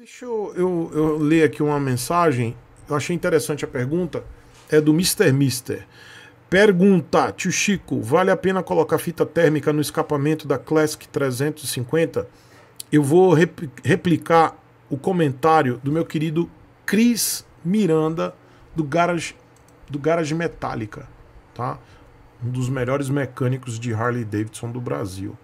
Deixa eu, eu, eu ler aqui uma mensagem. Eu achei interessante a pergunta. É do Mr. Mister. Pergunta, tio Chico, vale a pena colocar fita térmica no escapamento da Classic 350? Eu vou replicar o comentário do meu querido Cris Miranda do Garage do Garage Metallica, tá? Um dos melhores mecânicos de Harley Davidson do Brasil.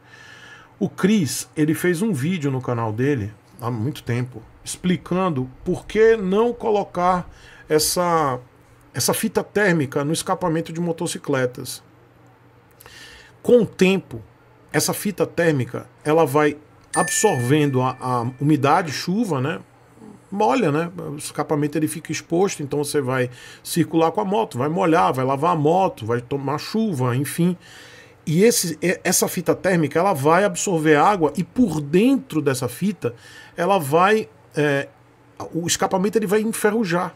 O Cris, ele fez um vídeo no canal dele há muito tempo explicando por que não colocar essa, essa fita térmica no escapamento de motocicletas. Com o tempo, essa fita térmica ela vai absorvendo a, a umidade, chuva, né? molha, né? O escapamento ele fica exposto, então você vai circular com a moto, vai molhar, vai lavar a moto, vai tomar chuva, enfim. E esse, essa fita térmica ela vai absorver água e por dentro dessa fita ela vai é, o escapamento ele vai enferrujar.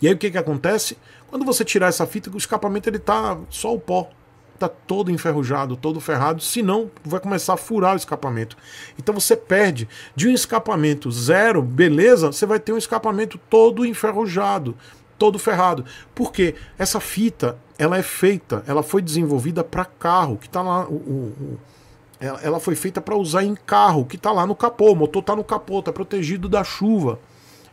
E aí o que, que acontece? Quando você tirar essa fita, o escapamento ele tá só o pó, tá todo enferrujado, todo ferrado, senão vai começar a furar o escapamento. Então você perde de um escapamento zero, beleza, você vai ter um escapamento todo enferrujado, todo ferrado. Porque essa fita, ela é feita, ela foi desenvolvida para carro, que está lá. O, o, ela, ela foi feita para usar em carro, que está lá no capô. O motor está no capô, está protegido da chuva.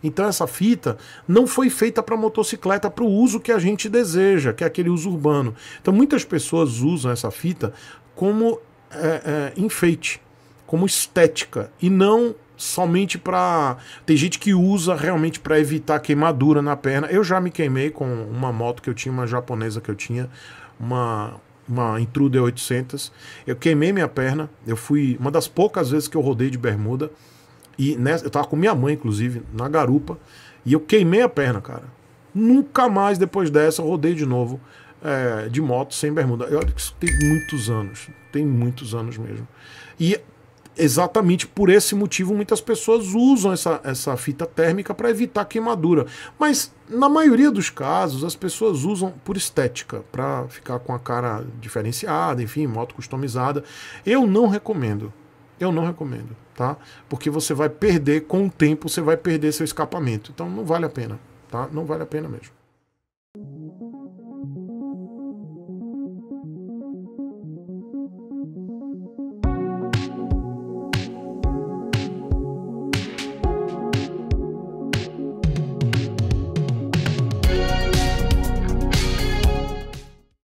Então essa fita não foi feita para motocicleta para o uso que a gente deseja, que é aquele uso urbano. Então muitas pessoas usam essa fita como é, é, enfeite, como estética e não somente para. Tem gente que usa realmente para evitar queimadura na perna. Eu já me queimei com uma moto que eu tinha, uma japonesa que eu tinha, uma uma Intruder 800. Eu queimei minha perna. Eu fui uma das poucas vezes que eu rodei de bermuda e nessa, eu tava com minha mãe inclusive na garupa e eu queimei a perna, cara. Nunca mais depois dessa eu rodei de novo é, de moto sem bermuda. Eu olha que isso tem muitos anos, tem muitos anos mesmo. E exatamente por esse motivo muitas pessoas usam essa, essa fita térmica para evitar queimadura. Mas na maioria dos casos as pessoas usam por estética, para ficar com a cara diferenciada, enfim, moto customizada. Eu não recomendo. Eu não recomendo, tá? Porque você vai perder com o tempo, você vai perder seu escapamento. Então não vale a pena, tá? Não vale a pena mesmo.